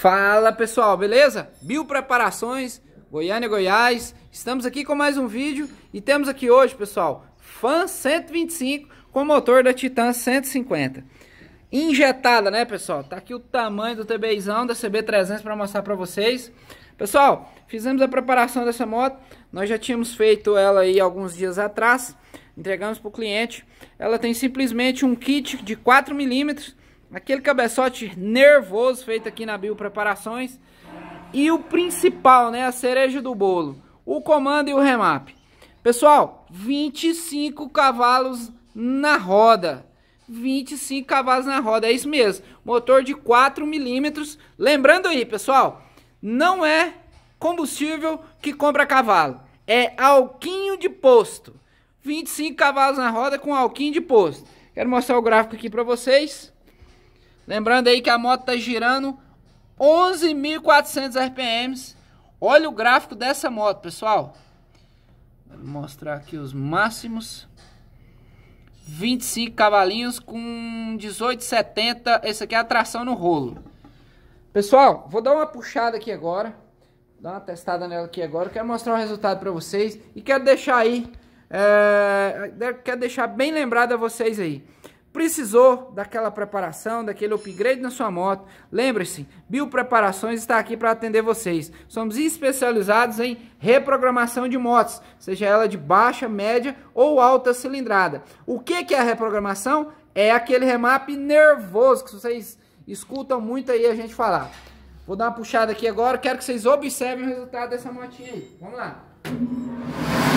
Fala pessoal, beleza? Bio Preparações, Goiânia, Goiás. Estamos aqui com mais um vídeo e temos aqui hoje, pessoal, Fan 125 com motor da Titan 150. Injetada, né, pessoal? Tá aqui o tamanho do TBizão da CB300 para mostrar para vocês. Pessoal, fizemos a preparação dessa moto. Nós já tínhamos feito ela aí alguns dias atrás. Entregamos para o cliente. Ela tem simplesmente um kit de 4 milímetros Aquele cabeçote nervoso feito aqui na Bio Preparações. E o principal, né? A cereja do bolo. O comando e o remap. Pessoal, 25 cavalos na roda. 25 cavalos na roda, é isso mesmo. Motor de 4 milímetros. Lembrando aí, pessoal, não é combustível que compra cavalo. É alquinho de posto. 25 cavalos na roda com alquinho de posto. Quero mostrar o gráfico aqui para vocês. Lembrando aí que a moto tá girando 11.400 RPMs. Olha o gráfico dessa moto, pessoal. Vou mostrar aqui os máximos. 25 cavalinhos com 18,70. Esse aqui é a tração no rolo. Pessoal, vou dar uma puxada aqui agora. Dar uma testada nela aqui agora. Quero mostrar o resultado para vocês. E quero deixar aí... É, quero deixar bem lembrado a vocês aí. Precisou daquela preparação, daquele upgrade na sua moto? Lembre-se, Biopreparações está aqui para atender vocês. Somos especializados em reprogramação de motos, seja ela de baixa, média ou alta cilindrada. O que, que é a reprogramação? É aquele remap nervoso que vocês escutam muito aí a gente falar. Vou dar uma puxada aqui agora, quero que vocês observem o resultado dessa motinha aí. Vamos lá.